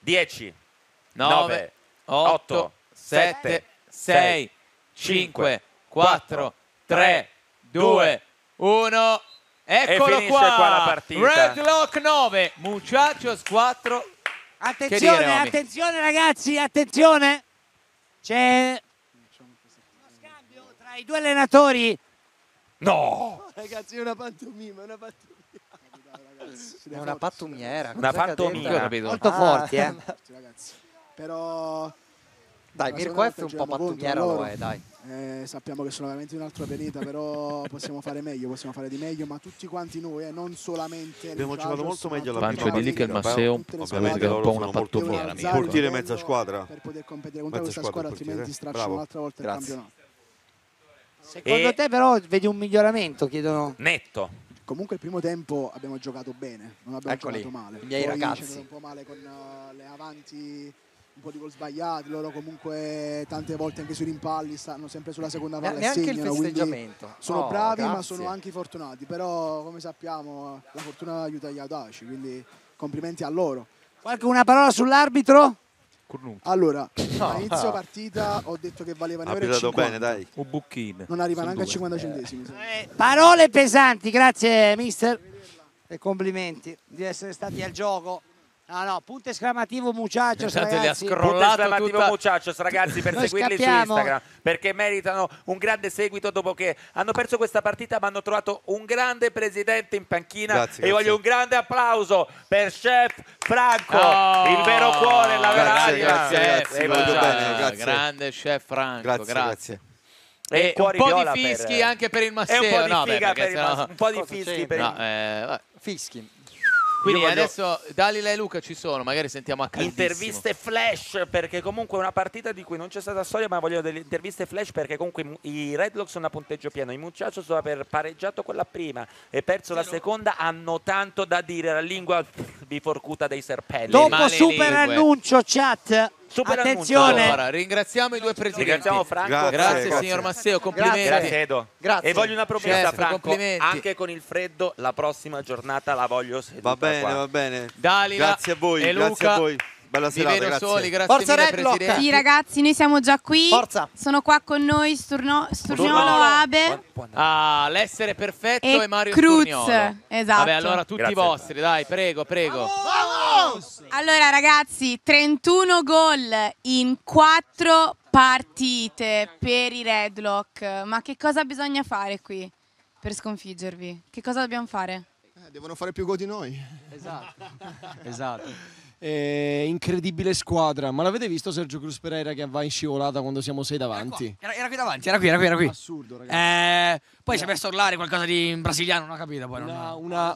10, 9, 8, 7, 6, 5, 4, 3, 2, 1. Eccolo qua. qua la partita. Redlock 9, Muchachos 4. Attenzione, dire, attenzione ragazzi, attenzione. C'è uno scambio tra i due allenatori. No! Ragazzi, è una pantomima, è una pantomima. È una pattumiera. Una pattumiera, capito? Molto ah, forti, eh. Ragazzi. Però... Dai, Mirko F un po' pattumiera lo è, dai. Eh, sappiamo che sono veramente un altro pianeta, però possiamo fare meglio, possiamo fare di meglio, ma tutti quanti noi, eh, non solamente Abbiamo giocato molto meglio la Lancio di Lick e il Masseo, ovviamente, è un po' una pattumiera. Portiere mezza squadra. Per poter competere contro questa squadra, altrimenti stracciano un'altra volta Grazie. il campionato. Secondo e... te però vedi un miglioramento, chiedono? Netto. Comunque il primo tempo abbiamo giocato bene, non abbiamo Eccoli, giocato male. I miei Poi ragazzi. un po' male con eh, le avanti, un po' di gol sbagliati, loro comunque tante volte anche sui rimpalli stanno sempre sulla seconda palla ne- neanche segnano, il festeggiamento. Sono oh, bravi grazie. ma sono anche fortunati, però come sappiamo la fortuna aiuta gli audaci, quindi complimenti a loro. Qualche una parola sull'arbitro? Cornucci. Allora, no. a inizio ah. partita ho detto che valeva 9 euro. Ha giocato bene, dai. O Bucchini. Non arriva neanche a 50 eh. centesimi. Eh, parole pesanti, grazie mister. E complimenti di essere stati al gioco. No, no, punto esclamativo Muchachos, esatto, Li ha punto esclamativo tutta... Muchachos, ragazzi, per seguirli su Instagram, perché meritano un grande seguito dopo che hanno perso questa partita, ma hanno trovato un grande presidente in panchina grazie, e grazie. voglio un grande applauso per Chef Franco, oh, il vero cuore, la vera grazie, anima. Grazie, eh, grazie, grazie, bene, grazie. Grande Chef Franco, grazie. grazie. E un po' di fischi per... anche per il Masseo, no, beh, per il mas... no, un po' di fischi per il... No, eh, fischi quindi voglio... adesso Dalila e Luca ci sono, magari sentiamo a caldissimo. Interviste flash, perché comunque è una partita di cui non c'è stata storia, ma voglio delle interviste flash perché comunque i Redlocks sono a punteggio pieno. I Mucciaccio sono aver pareggiato quella prima e perso la seconda, hanno tanto da dire, la lingua biforcuta dei serpelli. Dopo super annuncio chat, Super Attenzione. Allora, ringraziamo i due presidenti. Ringraziamo Franco. Grazie, grazie, grazie. signor Masseo, complimenti. Grazie Edo. Grazie. E voglio una proposta certo, Franco, complimenti. anche con il freddo la prossima giornata la voglio seduta Va bene, qua. va bene. Dalila grazie a voi, e Luca. grazie a voi. Bella serata, grazie. Soli, grazie Forza mille, Red Presidente. Sì, ragazzi, noi siamo già qui. Forza. Sono qua con noi Sturno, Sturniolo, Abe. Ah, l'essere perfetto e, e Mario Cruz. Sturniolo. Esatto. Vabbè, allora tutti grazie. i vostri, dai, prego, prego. Bravo! Vamos! Allora ragazzi, 31 gol in 4 partite per i Redlock. Ma che cosa bisogna fare qui per sconfiggervi? Che cosa dobbiamo fare? Eh, devono fare più gol di noi. Esatto. esatto. Eh, incredibile squadra, ma l'avete visto Sergio Cruz Pereira che va in scivolata quando siamo sei davanti? Era, era, era, qui davanti, era qui, era qui, era qui. Assurdo, ragazzi. Eh, poi si è messo a urlare qualcosa di brasiliano, non ho capito. Poi una, non... una,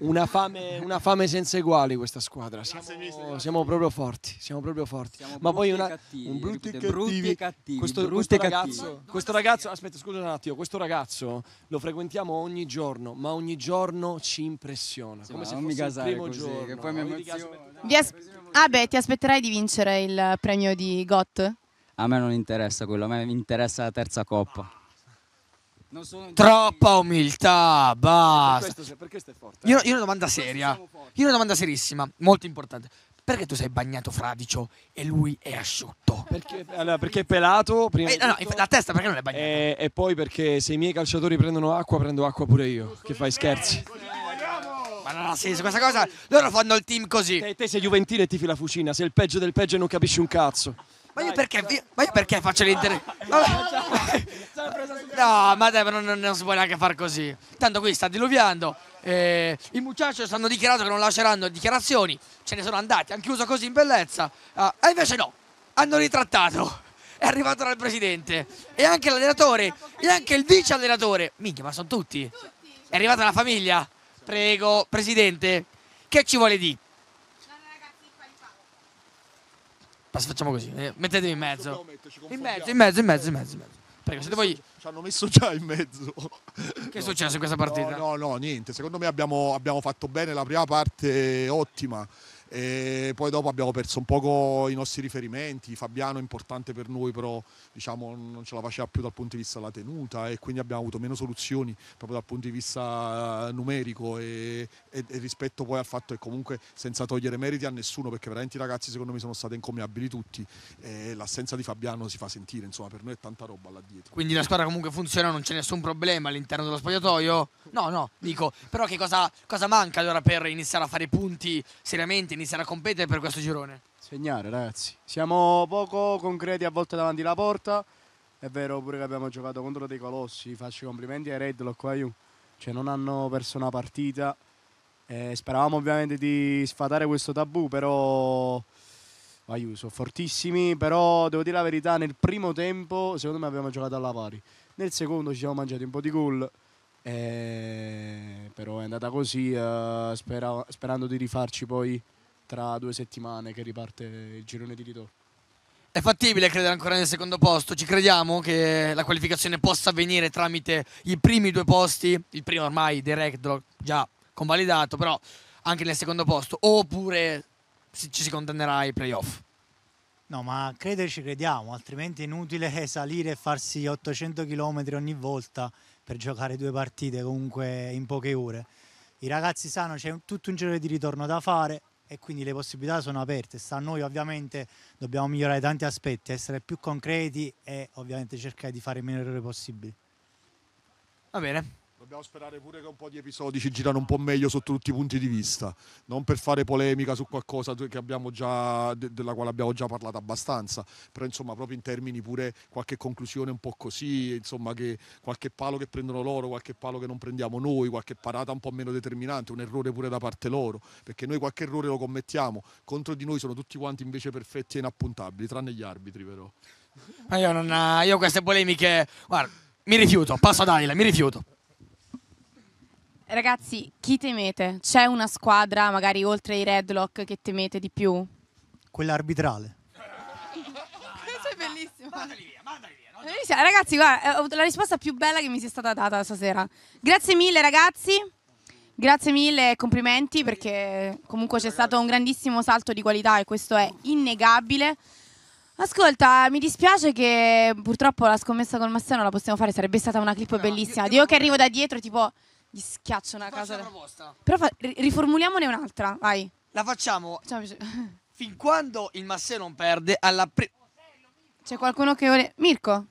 una, fame, una, fame, senza eguali questa squadra. Siamo, siamo, proprio forti, siamo proprio forti. Siamo Ma poi una, cattivi, un brutti, e cattivi. Questo, questo ragazzo, questo ragazzo, aspetta, scusa un attimo, questo ragazzo lo frequentiamo ogni giorno, ma ogni giorno ci impressiona. Sì, come se fosse il primo così, giorno. Che poi mi emoziono. Ah beh, ti aspetterai di vincere il premio di GOT? A me non interessa quello, a me interessa la terza coppa. Troppa umiltà, basta. Questo, perché stai forte? Io, eh. io ho una domanda seria. Io ho una domanda serissima, molto importante. Perché tu sei bagnato fradicio e lui è asciutto? Perché, allora, perché è pelato. Prima eh, no, no, la testa perché non è bagnata? E, eh, e, poi perché se i miei calciatori prendono acqua, prendo acqua pure io. Che fai scherzi? Ma non ha senso questa cosa. Loro fanno il team così. Te, te sei Juventino e tifi la fucina. Sei il peggio del peggio e non capisci un cazzo. Ma io perché, vi, ma io perché faccio l'intervista? No, ma dai, non, non, non si può neanche far così. Tanto qui sta diluviando. Eh, I muchacho hanno dichiarato che non lasceranno dichiarazioni. Ce ne sono andati, hanno chiuso così in bellezza. Ah, e invece no, hanno ritrattato. È arrivato dal presidente. E anche l'allenatore, e anche il vice allenatore. Minchia, ma sono tutti. È arrivata la famiglia. Prego, presidente, che ci vuole di? Facciamo così, eh, mettetemi in mezzo. In mezzo, in mezzo, in mezzo, in mezzo. In mezzo. Perché siete voi... Ci hanno messo già in mezzo. Che è no. successo in questa partita? No, no, no niente. Secondo me abbiamo, abbiamo fatto bene la prima parte, ottima. E poi dopo abbiamo perso un poco i nostri riferimenti, Fabiano è importante per noi però diciamo, non ce la faceva più dal punto di vista della tenuta e quindi abbiamo avuto meno soluzioni proprio dal punto di vista eh, numerico e, e, e rispetto poi al fatto che comunque senza togliere meriti a nessuno perché veramente i ragazzi secondo me sono stati incommiabili tutti e l'assenza di Fabiano si fa sentire, insomma per noi è tanta roba là dietro. Quindi la squadra comunque funziona, non c'è nessun problema all'interno dello spogliatoio? No, no, dico, però che cosa, cosa manca allora per iniziare a fare punti seriamente? iniziare a competere per questo girone? Segnare ragazzi, siamo poco concreti a volte davanti alla porta, è vero pure che abbiamo giocato contro dei colossi, faccio i complimenti ai Redlock, a Iu. cioè non hanno perso una partita, eh, speravamo ovviamente di sfatare questo tabù, però Aiuto, sono fortissimi, però devo dire la verità, nel primo tempo secondo me abbiamo giocato alla pari, nel secondo ci siamo mangiati un po' di gol, eh, però è andata così, eh, spera, sperando di rifarci poi tra due settimane che riparte il girone di ritorno. È fattibile credere ancora nel secondo posto? Ci crediamo che la qualificazione possa avvenire tramite i primi due posti? Il primo ormai di direct già convalidato, però anche nel secondo posto, oppure ci si contenderà ai playoff? No, ma crederci crediamo, altrimenti è inutile salire e farsi 800 km ogni volta per giocare due partite comunque in poche ore. I ragazzi sanno c'è tutto un giro di ritorno da fare, e quindi le possibilità sono aperte. Sta a noi ovviamente dobbiamo migliorare tanti aspetti, essere più concreti e ovviamente cercare di fare il meno errori possibile. Va bene, Dobbiamo sperare pure che un po' di episodi ci girano un po' meglio sotto tutti i punti di vista, non per fare polemica su qualcosa già, della quale abbiamo già parlato abbastanza, però insomma proprio in termini pure qualche conclusione un po' così, insomma che qualche palo che prendono loro, qualche palo che non prendiamo noi, qualche parata un po' meno determinante, un errore pure da parte loro, perché noi qualche errore lo commettiamo, contro di noi sono tutti quanti invece perfetti e inappuntabili, tranne gli arbitri però. Ma io, non, io queste polemiche, guarda, mi rifiuto, passo a Adile, mi rifiuto. Ragazzi, chi temete? C'è una squadra, magari oltre i Redlock, che temete di più? Quella arbitrale. Questo è bellissimo. Mandali via, mandali via. No? Eh, ragazzi, guarda, eh, la risposta più bella che mi sia stata data stasera. Grazie mille, ragazzi. Grazie mille e complimenti perché comunque c'è stato un grandissimo salto di qualità e questo è innegabile. Ascolta, mi dispiace che purtroppo la scommessa col Massimo non la possiamo fare, sarebbe stata una clip no, bellissima. Dio che arrivo da dietro tipo gli schiaccio una Ti cosa. una Però fa- riformuliamone un'altra, vai. La facciamo Facciamo- fin quando il Massè non perde alla prima. C'è qualcuno che vuole. Mirko?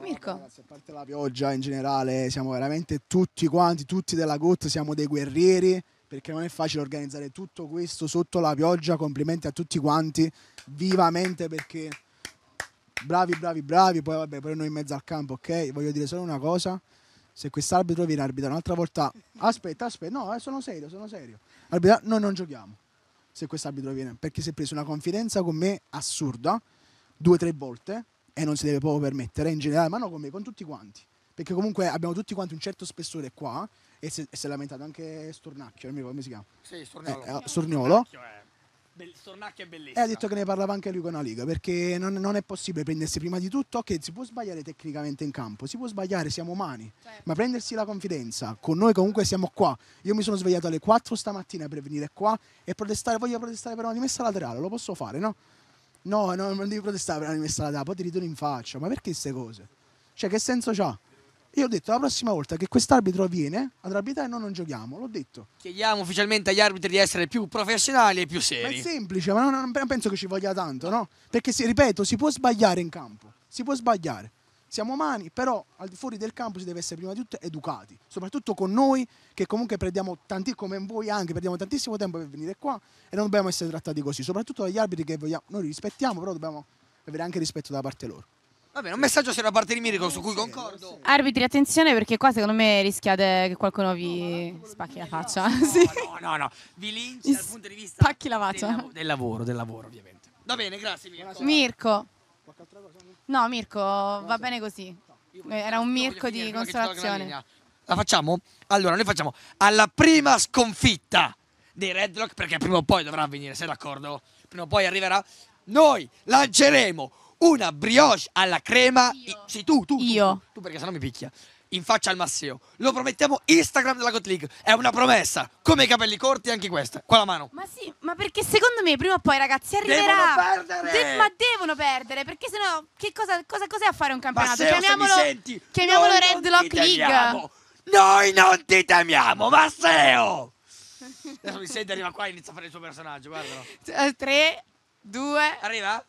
Mirko. Ragazzi, a parte la pioggia in generale, siamo veramente tutti quanti, tutti della GOT, siamo dei guerrieri, perché non è facile organizzare tutto questo sotto la pioggia. Complimenti a tutti quanti, vivamente perché bravi, bravi, bravi, poi vabbè, poi noi in mezzo al campo, ok? Voglio dire solo una cosa, se quest'arbitro viene arbitra un'altra volta, aspetta, aspetta, no, eh, sono serio, sono serio, arbitra, noi non giochiamo, se quest'arbitro viene, perché si è preso una confidenza con me assurda, due o tre volte, e non si deve proprio permettere in generale, ma no con me, con tutti quanti, perché comunque abbiamo tutti quanti un certo spessore qua, e si, è lamentato anche Stornacchio, non mi come si chiama. Sì, Storniolo. Eh, eh, Storniolo. Stornacchio, eh Bell- Stornacchia è bellissimo. E ha detto che ne parlava anche lui con la Liga, perché non, non, è possibile prendersi prima di tutto, ok, si può sbagliare tecnicamente in campo, si può sbagliare, siamo umani, certo. ma prendersi la confidenza, con noi comunque siamo qua. Io mi sono svegliato alle 4 stamattina per venire qua e protestare, voglio protestare per una rimessa laterale, lo posso fare, no? No, no non devi protestare per una rimessa laterale, poi ti ritorno in faccia, ma perché queste cose? Cioè che senso c'ha? Io ho detto la prossima volta che quest'arbitro viene ad arbitrare noi non giochiamo, l'ho detto. Chiediamo ufficialmente agli arbitri di essere più professionali e più seri. Ma è semplice, ma non, non penso che ci voglia tanto, no? Perché si, ripeto, si può sbagliare in campo, si può sbagliare. Siamo umani, però al di fuori del campo si deve essere prima di tutto educati, soprattutto con noi che comunque prendiamo tanti, come voi anche, perdiamo tantissimo tempo per venire qua e non dobbiamo essere trattati così, soprattutto dagli arbitri che vogliamo, noi li rispettiamo, però dobbiamo avere anche rispetto da parte loro. Va bene, un messaggio se da parte di Mirko su cui concordo. Arbitri, attenzione perché qua secondo me rischiate che qualcuno vi spacchi la faccia. No, sì. no, no, no, vi linci dal punto di vista spacchi la faccia. Del, lav del lavoro, del lavoro ovviamente. Va bene, grazie Mirko. Mirko. No, Mirko, va bene così. Era un Mirko di consolazione. La facciamo? Allora, noi facciamo alla prima sconfitta dei Redlock, perché prima o poi dovrà avvenire, sei d'accordo? Prima o poi arriverà. Noi lanceremo una brioche alla crema. Io. Sì, tu, tu. Io. Tu, tu perché sennò mi picchia. In faccia al Masseo. Lo promettiamo Instagram della Got League. È una promessa. Come i capelli corti, anche questa. Qua la mano. Ma sì, ma perché secondo me prima o poi, ragazzi, arriverà. Devono perdere. De ma devono perdere. Perché sennò, che cosa, cosa cos'è a fare un campionato? chiamiamolo se senti, chiamiamolo Red Lock League. Noi non ti temiamo, Masseo. Adesso mi sente, arriva qua e inizia a fare il suo personaggio. Guardalo. 3, 2. Arriva.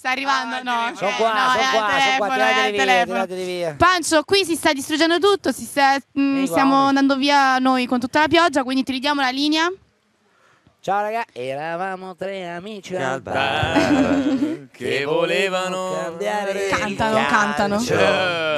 Sta arrivando, ah, no. Sono qua, no, sono qua, sono qua, tiratevi telefono. tiratevi via. Pancio, qui si sta distruggendo tutto, si sta, mh, mm, stiamo uomini. andando via noi con tutta la pioggia, quindi ti ridiamo la linea. Ciao raga, eravamo tre amici al bar che volevano cambiare cantano, cantano. ciao.